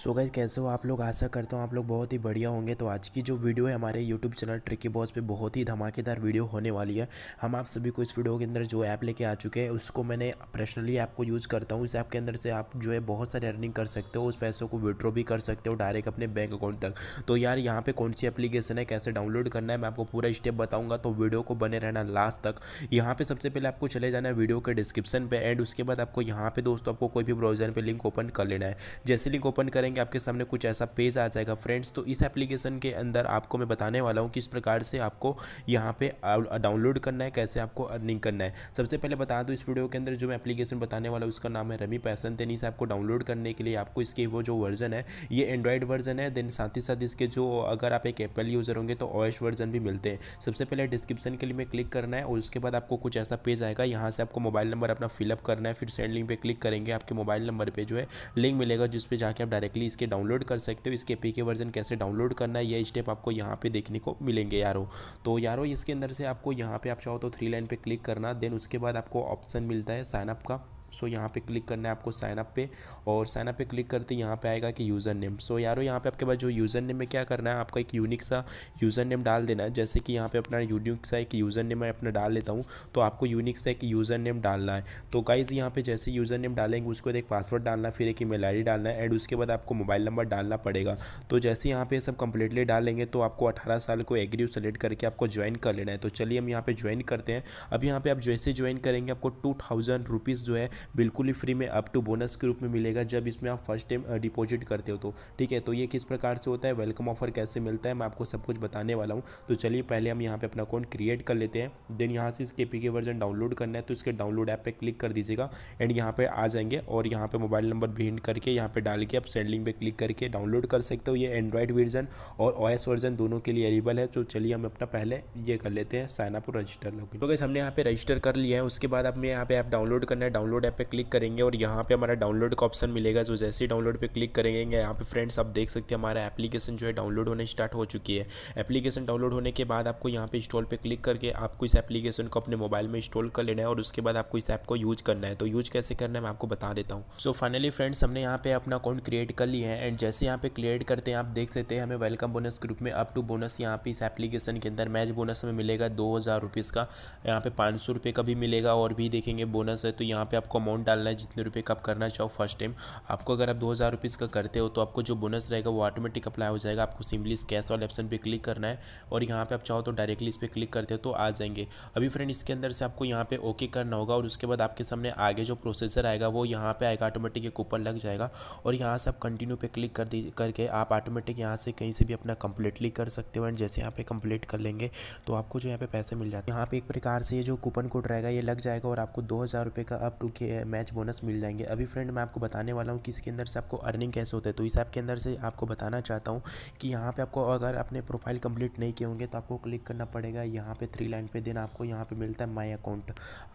so guys कैसे हो आप लोग आशा करता हूँ आप लोग बहुत ही बढ़िया होंगे तो आज की जो वीडियो है हमारे यूट्यूब चैनल ट्रिकी बॉस पे बहुत ही धमाकेदार वीडियो होने वाली है हम आप सभी को इस वीडियो के अंदर जो ऐप लेके आ चुके हैं उसको मैंने पर्सनली ऐप को यूज़ करता हूँ इस ऐप के अंदर से आप जो है बहुत सारे अर्निंग कर सकते हो उस पैसों को विड्रॉ भी कर सकते हो डायरेक्ट अपने बैंक अकाउंट तक तो यार यहाँ पर कौन सी एप्लीकेशन है कैसे डाउनलोड करना है मैं आपको पूरा स्टेप बताऊँगा तो वीडियो को बने रहना लास्ट तक यहाँ पर सबसे पहले आपको चले जाना है वीडियो के डिस्क्रिप्शन पर एंड उसके बाद आपको यहाँ पर दोस्तों आपको कोई भी ब्राउजर पर लिंक ओपन कर लेना है जैसे लिंक ओपन करें करेंगे आपके सामने कुछ ऐसा पेज आ जाएगा फ्रेंड्स तो इस एप्लीकेशन के अंदर आपको मैं बताने वाला हूँ किस प्रकार से आपको यहाँ पे डाउनलोड करना है कैसे आपको अर्निंग करना है सबसे पहले बता दूँ इस वीडियो के अंदर जो मैं एप्लीकेशन बताने वाला हूँ उसका नाम है रमी पैसन देन इसे आपको डाउनलोड करने के लिए आपको इसके वो जो वर्जन है ये एंड्रॉयड वर्जन है देन साथ ही साथ इसके जो अगर आप एक एप्पल यूज़र होंगे तो ओएस वर्जन भी मिलते हैं सबसे पहले डिस्क्रिप्शन के लिए मैं क्लिक करना है और उसके बाद आपको कुछ ऐसा पेज आएगा यहाँ से आपको मोबाइल नंबर अपना फिलअप करना है फिर सेंड लिंक पर क्लिक करेंगे आपके मोबाइल नंबर पर जो है लिंक मिलेगा जिस पर जाके आप डायरेक्टली डायरेक्टली इसके डाउनलोड कर सकते हो इसके पी वर्जन कैसे डाउनलोड करना है यह स्टेप आपको यहाँ पे देखने को मिलेंगे यारो तो यारो इसके अंदर से आपको यहाँ पे आप चाहो तो थ्री लाइन पे क्लिक करना देन उसके बाद आपको ऑप्शन मिलता है साइनअप का सो यहाँ पे क्लिक करना है आपको साइनअप पे और साइनअप पे क्लिक करते यहाँ पे आएगा कि यूज़र नेम सो यारो यहाँ पे आपके पास जो यूज़र नेम में क्या करना है आपका एक यूनिक सा यूज़र नेम डाल देना है जैसे कि यहाँ पे अपना यूनिक सा एक यूज़र नेम मैं अपना डाल लेता हूँ तो आपको यूनिक सा एक यूज़र नेम डालना है तो गाइज़ यहाँ पर जैसे यूज़र नेम डालेंगे उसको एक पासवर्ड डालना फिर एक ई आई डालना है एंड उसके बाद आपको मोबाइल नंबर डालना पड़ेगा तो जैसे यहाँ पर सब कंप्लीटली डालेंगे तो आपको अठारह साल को एग्री सेलेक्ट करके आपको ज्वाइन कर लेना है तो चलिए हम यहाँ पर ज्वाइन करते हैं अब यहाँ पर आप जैसे ज्वाइन करेंगे आपको टू थाउजेंड रुपीज़ जो है बिल्कुल ही फ्री में अप टू बोनस के रूप में मिलेगा जब इसमें आप फर्स्ट टाइम डिपॉजिट करते हो तो ठीक है तो ये किस प्रकार से होता है वेलकम ऑफर कैसे मिलता है मैं आपको सब कुछ बताने वाला हूँ तो चलिए पहले हम यहाँ पे अपना अकाउंट क्रिएट कर लेते हैं देन यहाँ से इसके पी वर्जन डाउनलोड करना है तो इसके डाउनलोड ऐप पर क्लिक कर दीजिएगा एंड यहाँ पर आ जाएंगे और यहाँ पर मोबाइल नंबर भी करके यहाँ पर डाल के आप सेंडिंग पर क्लिक करके डाउनलोड कर सकते हो ये एंड्रॉयड वर्जन और ओ वर्जन दोनों के लिए एलिबल है तो चलिए हम अपना पहले ये कर लेते हैं साइनअप और रजिस्टर लॉगिन तो कैसे हमने यहाँ पे रजिस्टर कर लिया है उसके बाद हमें यहाँ पे ऐप डाउनलोड करना है डाउनलोड ऐप पे क्लिक करेंगे और यहाँ पे हमारा डाउनलोड का ऑप्शन मिलेगा जो जैसे ही डाउनलोड पे क्लिक करेंगे यहाँ पे फ्रेंड्स आप देख सकते हैं हमारा एप्लीकेशन जो है डाउनलोड होने स्टार्ट हो चुकी है एप्लीकेशन डाउनलोड होने के बाद आपको यहाँ पे इंस्टॉल पे क्लिक करके आपको इस एप्लीकेशन को अपने मोबाइल में इंस्टॉल कर लेना है और उसके बाद आपको इस ऐप को यूज करना है तो यूज कैसे करना है मैं आपको बता देता हूँ सो फाइनली फ्रेंड्स हमने यहाँ पे अपना अकाउंट क्रिएट कर लिया है एंड जैसे यहाँ पे क्रिएट करते हैं आप देख सकते हैं हमें वेलकम बोनस ग्रुप में अप टू बोनस यहाँ पे इस एप्लीकेशन के अंदर मैच बोनस हमें मिलेगा दो हज़ार रुपीज़ का यहाँ पे पाँच सौ रुपये का भी मिलेगा और भी देखेंगे बोनस है तो यहाँ पे आपको अमाउंट डालना है जितने रुपये का आप करना चाहो फर्स्ट टाइम आपको अगर आप दो हज़ार रुपीज़ का करते हो तो आपको जो बोनस रहेगा वो ऑटोमेटिक अप्लाई हो जाएगा आपको सिम्पली इस कैश वाले ऑप्शन पर क्लिक करना है और यहाँ पर आप चाहो तो डायरेक्टली इस पर क्लिक करते हो तो आ जाएंगे अभी फ्रेंड इसके अंदर से आपको यहाँ पर ओके करना होगा और उसके बाद आपके सामने आगे जो प्रोसेसर आएगा वो यहाँ पर आएगा ऑटोमेटिक एक कूपन लग जाएगा और यहाँ से आप कंटिन्यू पर क्लिक कर दी करके आप ऑटोमेटिक यहाँ से कहीं से भी अपना कंप्लीटली कर सकते हो एंड जैसे यहाँ पे कंप्लीट कर लेंगे तो आपको जो यहाँ पे पैसे मिल जाते हैं यहाँ पे एक प्रकार से ये जो कूपन कोड रहेगा ये लग जाएगा और आपको दो हज़ार रुपये का अप टू के मैच बोनस मिल जाएंगे अभी फ्रेंड मैं आपको बताने वाला हूँ कि इसके अंदर से आपको अर्निंग कैसे होता है तो इस ऐप के अंदर से आपको बताना चाहता हूँ कि यहाँ पर आपको अगर अपने प्रोफाइल कंप्लीट नहीं किए होंगे तो आपको क्लिक करना पड़ेगा यहाँ पर थ्री लाइन पर देन आपको यहाँ पर मिलता है माई अकाउंट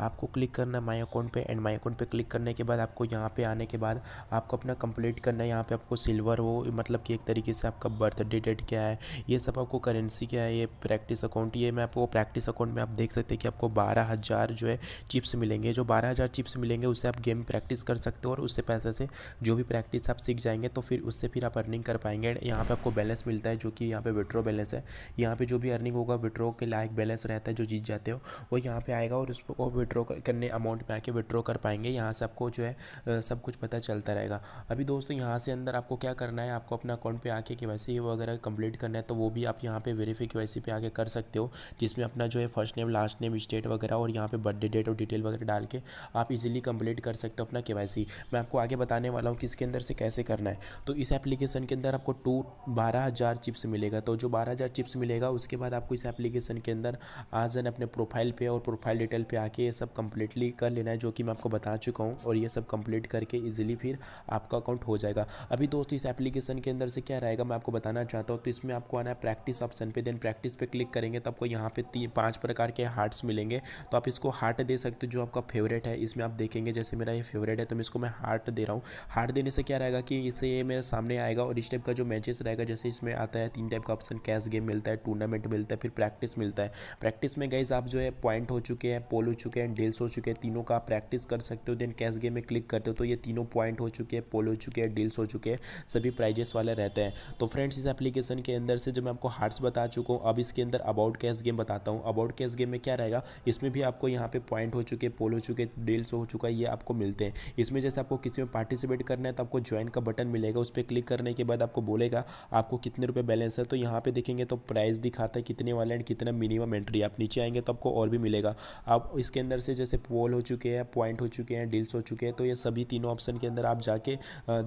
आपको क्लिक करना है माई अकाउंट पर एंड माई अकाउंट पर क्लिक करने के बाद आपको यहाँ पर आने के बाद आपको अपना कंप्लीट करना है यहाँ पर आपको सिल्वर हो मतलब कि एक तरीके से आपका बर्थडे डेट क्या है ये सब आपको करेंसी क्या है ये प्रैक्टिस अकाउंट ये मैं आपको प्रैक्टिस अकाउंट में आप देख सकते हैं कि आपको बारह हज़ार जो है चिप्स मिलेंगे जो बारह हज़ार चिप्स मिलेंगे करेंगे उससे आप गेम प्रैक्टिस कर सकते हो और उससे पैसे से जो भी प्रैक्टिस आप सीख जाएंगे तो फिर उससे फिर आप अर्निंग कर पाएंगे यहाँ पर आपको बैलेंस मिलता है जो कि यहाँ पर विड्रो बैलेंस है यहाँ पर जो भी अर्निंग होगा विड्रो के लायक बैलेंस रहता है जो जीत जाते हो वो यहाँ पर आएगा और उसको विड्रो करने अमाउंट में आके विड्रो कर पाएंगे यहाँ से आपको जो है सब कुछ पता चलता रहेगा अभी दोस्तों यहाँ से अंदर आपको क्या करना है आपको अपना अकाउंट पे आके के ही वगैरह कंप्लीट करना है तो वो भी आप यहाँ पे वेरीफाई के वैसे पे आके कर सकते हो जिसमें अपना जो है first name last name state वगैरह और यहाँ पे बर्थडे डेट और डिटेल वगैरह डाल के आप इजीली कंप्लीट कर सकते हो अपना के मैं आपको आगे बताने वाला हूँ कि इसके अंदर से कैसे करना है तो इस एप्लीकेशन के अंदर आपको टू बारह हज़ार चिप्स मिलेगा तो जो बारह हज़ार चिप्स मिलेगा उसके बाद आपको इस एप्लीकेशन के अंदर आज अपने प्रोफाइल पर और प्रोफाइल डिटेल पर आके ये सब कम्प्लीटली कर लेना है जो कि मैं आपको बता चुका हूँ और ये सब कंप्लीट करके ईजिली फिर आपका अकाउंट हो जाएगा अभी दोस्तों इस एप्लीकेशन के अंदर से क्या रहेगा मैं आपको बताना चाहता हूँ तो इसमें आपको आना है प्रैक्टिस ऑप्शन पे देन प्रैक्टिस पे क्लिक करेंगे तो आपको यहाँ पे तीन पाँच प्रकार के हार्ट्स मिलेंगे तो आप इसको हार्ट दे सकते हो जो आपका फेवरेट है इसमें आप देखें देखेंगे जैसे मेरा ये फेवरेट है तो मैं इसको मैं हार्ट दे रहा हूँ हार्ट देने से क्या रहेगा कि इसे ये मेरे सामने आएगा और इस टाइप का जो मैचेस रहेगा जैसे इसमें आता है तीन टाइप का ऑप्शन कैश गेम मिलता है टूर्नामेंट मिलता है फिर प्रैक्टिस मिलता है प्रैक्टिस में गाइज आप जो है पॉइंट हो चुके हैं पोल हो चुके हैं डील्स हो चुके हैं तीनों का प्रैक्टिस कर सकते हो देन कैश गेम में क्लिक करते हो तो ये तीनों पॉइंट हो चुके हैं पोल हो चुके हैं डील्स हो चुके हैं सभी प्राइजेस वाले रहते हैं तो फ्रेंड्स इस एप्लीकेशन के अंदर से जो मैं आपको हार्ट्स बता चुका हूँ अब इसके अंदर अबाउट कैश गेम बताता हूँ अबाउट कैश गेम में क्या रहेगा इसमें भी आपको यहाँ पे पॉइंट हो चुके पोल हो चुके डील्स हो चुका का ये आपको मिलते हैं इसमें जैसे आपको किसी में पार्टिसिपेट करना है तो आपको ज्वाइन का बटन मिलेगा उस पर क्लिक करने के बाद आपको बोलेगा आपको कितने रुपये बैलेंस है तो यहाँ पर देखेंगे तो प्राइस दिखाता है कितने वाले एंड कितना मिनिमम एंट्री आप नीचे आएंगे तो आपको और भी मिलेगा आप इसके अंदर से जैसे पोल हो चुके हैं पॉइंट हो चुके हैं डील्स हो चुके हैं तो ये सभी तीनों ऑप्शन के अंदर आप जाके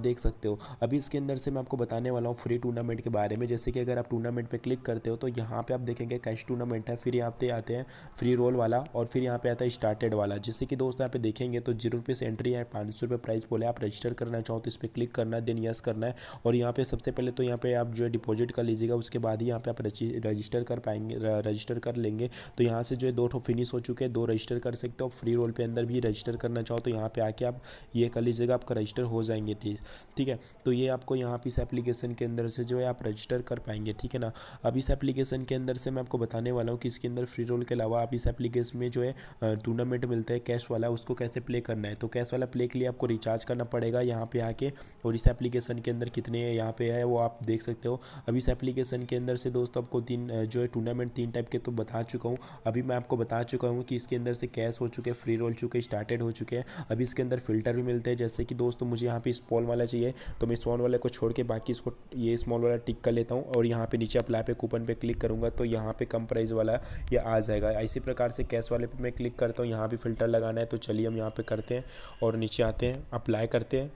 देख सकते हो अभी इसके अंदर से मैं आपको बताने वाला हूँ फ्री टूर्नामेंट के बारे में जैसे कि अगर आप टूर्नामेंट पर क्लिक करते हो तो यहाँ पे आप देखेंगे कैश टूर्नामेंट है फिर यहाँ पे आते हैं फ्री रोल वाला और फिर यहाँ पे आता है स्टार्टेड वाला जैसे कि दोस्तों यहाँ पे देखेंगे तो तो जीरो रुपये से एंट्री है पाँच सौ रुपये प्राइस बोले आप रजिस्टर करना चाहो तो इस पर क्लिक करना है देन यस करना है और यहाँ पे सबसे पहले तो यहाँ पे आप जो है डिपॉजिट कर लीजिएगा उसके बाद ही यहाँ पे आप रजिस्टर कर पाएंगे रजिस्टर कर लेंगे तो यहाँ से जो है दो फिनिश हो चुके हैं दो रजिस्टर कर सकते हो फ्री रोल पे अंदर भी रजिस्टर करना चाहो तो यहाँ पर आके आप ये कर लीजिएगा आपका रजिस्टर हो जाएंगे ठीक है तो ये आपको यहाँ पे इस एप्लीकेशन के अंदर से जो है आप रजिस्टर कर पाएंगे ठीक है ना अब इस एप्लीकेशन के अंदर से मैं आपको बताने वाला हूँ कि इसके अंदर फ्री रोल के अलावा आप इस एप्लीकेशन में जो है टूर्नामेंट मिलता है कैश वाला उसको कैसे प्ले प्ले करना है तो कैश वाला प्ले के लिए आपको रिचार्ज करना पड़ेगा यहाँ पे आके और इस एप्लीकेशन के अंदर कितने यहाँ पे है वो आप देख सकते हो अभी इस एप्लीकेशन के अंदर से दोस्तों आपको तीन जो है टूर्नामेंट तीन टाइप के तो बता चुका हूँ अभी मैं आपको बता चुका हूँ कि इसके अंदर से कैश हो चुके हैं फ्री रोल चुके स्टार्टेड हो चुके हैं अभी इसके अंदर फिल्टर भी मिलते हैं जैसे कि दोस्तों मुझे यहाँ पे स्पॉल वाला चाहिए तो मैं स्पॉल वाले को छोड़ के बाकी इसको ये स्मॉल वाला टिक कर लेता हूँ और यहाँ पे नीचे अप्लाई पे कूपन पे क्लिक करूँगा तो यहाँ पे कम प्राइस वाला ये आ जाएगा इसी प्रकार से कैश वाले पे मैं क्लिक करता हूँ यहाँ भी फिल्टर लगाना है तो चलिए हम यहाँ पे करते हैं और नीचे आते हैं अप्लाई करते हैं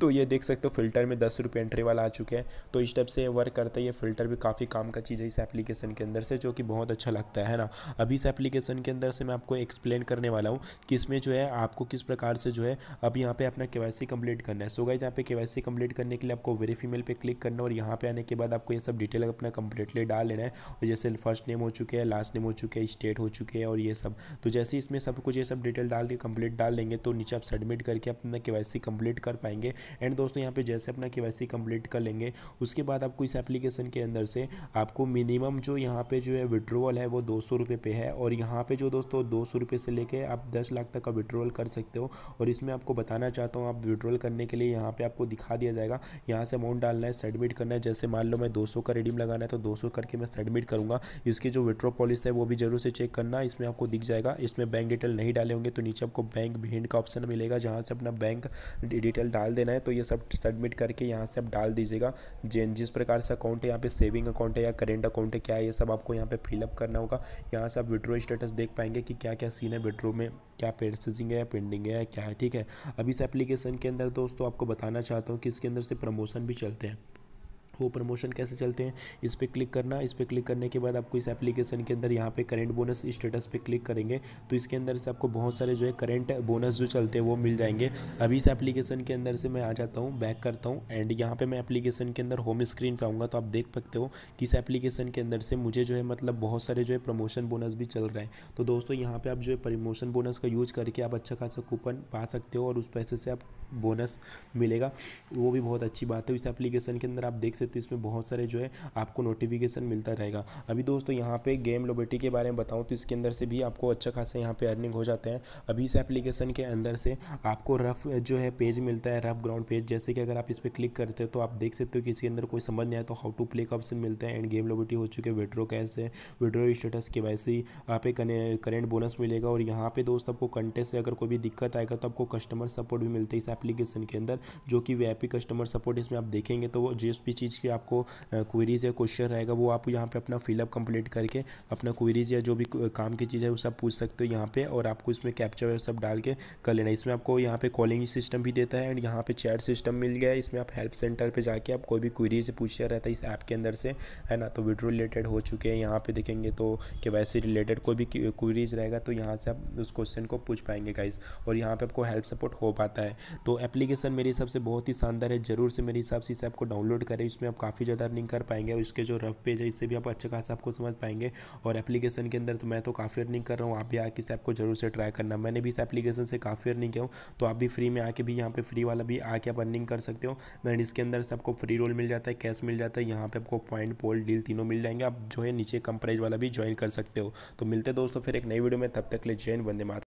तो ये देख सकते हो फिल्टर में दस रुपये एंट्री वाला आ चुके हैं तो इस टाइप से वर्क करता है ये फिल्टर भी काफ़ी काम का चीज़ है इस एप्लीकेशन के अंदर से जो कि बहुत अच्छा लगता है ना अभी इस एप्लीकेशन के अंदर से मैं आपको एक्सप्लेन करने वाला हूँ कि इसमें जो है आपको किस प्रकार से जो है अब यहाँ पे अपना के वाई कंप्लीट करना है सो गाइज यहाँ पे के वाई कंप्लीट करने के लिए आपको वेरी फीमेल पर क्लिक करना और यहाँ पे आने के बाद आपको ये सब डिटेल अपना कंप्लीटली डाल लेना है और जैसे फर्स्ट नेम हो चुके हैं लास्ट नेम हो चुके हैं स्टेट हो चुके हैं और ये सब तो जैसे इसमें सब कुछ ये सब डिटेल डाल के कंप्लीट डाल लेंगे तो नीचे आप सबमिट करके अपना के वाई कंप्लीट कर पाएंगे एंड दोस्तों यहाँ पे जैसे अपना के कंप्लीट कर लेंगे उसके बाद आपको इस एप्लीकेशन के अंदर से आपको मिनिमम जो यहाँ पे जो है विड्रोवल है वो दो सौ रुपये पे है और यहाँ पे जो दोस्तों दो सौ रुपये से लेके आप दस लाख तक का विड्रोवल कर सकते हो और इसमें आपको बताना चाहता हूँ आप विड्रोवल करने के लिए यहाँ पर आपको दिखा दिया जाएगा यहाँ से अमाउंट डालना है सबमिट करना है जैसे मान लो मैं दो का रिडीम लगाना है तो दो करके मैं सबमिट करूँगा इसकी जो विड्रो पॉलिसी है वो भी जरूर से चेक करना इसमें आपको दिख जाएगा इसमें बैंक डिटेल नहीं डाले होंगे तो नीचे आपको बैंक भेंड का ऑप्शन मिलेगा जहाँ से अपना बैंक डिटेल डाल देना है है तो ये सब सबमिट करके यहाँ से आप डाल दीजिएगा जिन जिस प्रकार से अकाउंट है यहाँ पे सेविंग अकाउंट है या करेंट अकाउंट है क्या है ये सब आपको यहाँ पे फिलअप करना होगा यहाँ से आप विड्रो स्टेटस देख पाएंगे कि क्या क्या सीन है विड्रो में क्या पेडसिंग है या पेंडिंग है क्या है ठीक है अब इस एप्लीकेशन के अंदर दोस्तों आपको बताना चाहता हूँ कि इसके अंदर से प्रमोशन भी चलते हैं वो प्रमोशन कैसे चलते हैं इस पर क्लिक करना इस पर क्लिक करने के बाद आपको इस एप्लीकेशन के अंदर यहाँ पे करेंट बोनस स्टेटस पे क्लिक करेंगे तो इसके अंदर से आपको बहुत सारे जो है करेंट बोनस जो चलते हैं वो मिल जाएंगे अभी इस एप्लीकेशन के अंदर से मैं आ जाता हूँ बैक करता हूँ एंड यहाँ पर मैं एप्लीकेशन के अंदर होम स्क्रीन पर आऊँगा तो आप देख सकते हो कि इस एप्लीकेशन के अंदर से मुझे जो है मतलब बहुत सारे जो है प्रमोशन बोनस भी चल रहे हैं तो दोस्तों यहाँ पर आप जो है प्रमोशन बोनस का यूज करके आप अच्छा खासा कूपन पा सकते हो और उस पैसे से आप बोनस मिलेगा वो भी बहुत अच्छी बात है इस एप्लीकेशन के अंदर आप देख सकते तो इसमें बहुत सारे जो है आपको नोटिफिकेशन मिलता रहेगा अभी दोस्तों यहाँ पे गेम लोबेटी के बारे में बताऊँ तो इसके अंदर से भी आपको अच्छा खासा यहाँ पे अर्निंग हो जाता है अभी इस एप्लीकेशन के अंदर से आपको रफ जो है पेज मिलता है रफ ग्राउंड पेज जैसे कि अगर आप इस पर क्लिक करते हो तो आप देख सकते हो कि इसके अंदर कोई समझ नहीं आया तो हाउ टू प्ले का ऑप्शन मिलता है एंड गेम लोबेटी हो चुके विड्रो कैसे विड्रो स्टेटस के वैसे यहाँ पे करेंट बोनस मिलेगा और यहाँ पे दोस्त आपको कंटेस्ट से अगर कोई भी दिक्कत आएगा तो आपको कस्टमर सपोर्ट भी मिलता है इस एप्लीकेशन के अंदर जो कि वी कस्टमर सपोर्ट इसमें आप देखेंगे तो वो जिस भी चीज़ की आपको क्वेरीज़ या क्वेश्चन रहेगा वो आप यहाँ पे अपना फिलअप कंप्लीट करके अपना क्वेरीज़ या जो भी काम की चीज़ है वो सब पूछ सकते हो यहाँ पे और आपको इसमें कैप्चर सब डाल के कर लेना इसमें आपको यहाँ पे कॉलिंग सिस्टम भी देता है एंड यहाँ पे चैट सिस्टम मिल गया है इसमें आप हेल्प सेंटर पर जाके आप कोई भी क्वेरीज पूछा रहता है इस ऐप के अंदर से है ना तो विड्रो रिलेटेड हो चुके हैं यहाँ पर देखेंगे तो के वैसे रिलेटेड कोई भी क्वेरीज रहेगा तो यहाँ से आप उस क्वेश्चन को पूछ पाएंगे गाइज और यहाँ पर आपको हेल्प सपोर्ट हो पाता है तो एप्लीकेशन मेरे हिसाब से बहुत ही शानदार है ज़रूर से मेरे हिसाब से इस ऐप को डाउनलोड करें इसमें में आप काफ़ी ज़्यादा अर्निंग कर पाएंगे और इसके जो रफ पेज है इससे भी आप अच्छा खासा आपको समझ पाएंगे और एप्लीकेशन के अंदर तो मैं तो काफ़ी अर्निंग कर रहा हूँ आप भी आके इस ऐप को जरूर से ट्राई करना मैंने भी इस एप्लीकेशन से काफ़ी अर्निंग किया हूँ तो आप भी फ्री में आके भी यहाँ पर फ्री वाला भी आके आप अर्निंग कर सकते हो एंड इसके अंदर से आपको फ्री रोल मिल जाता है कैश मिल जाता है यहाँ पर आपको पॉइंट पोल डील तीनों मिल जाएंगे आप जो है नीचे कम प्राइज वाला भी ज्वाइन कर सकते हो तो मिलते दोस्तों फिर एक नई वीडियो में तब तक ले जैन वंदे माता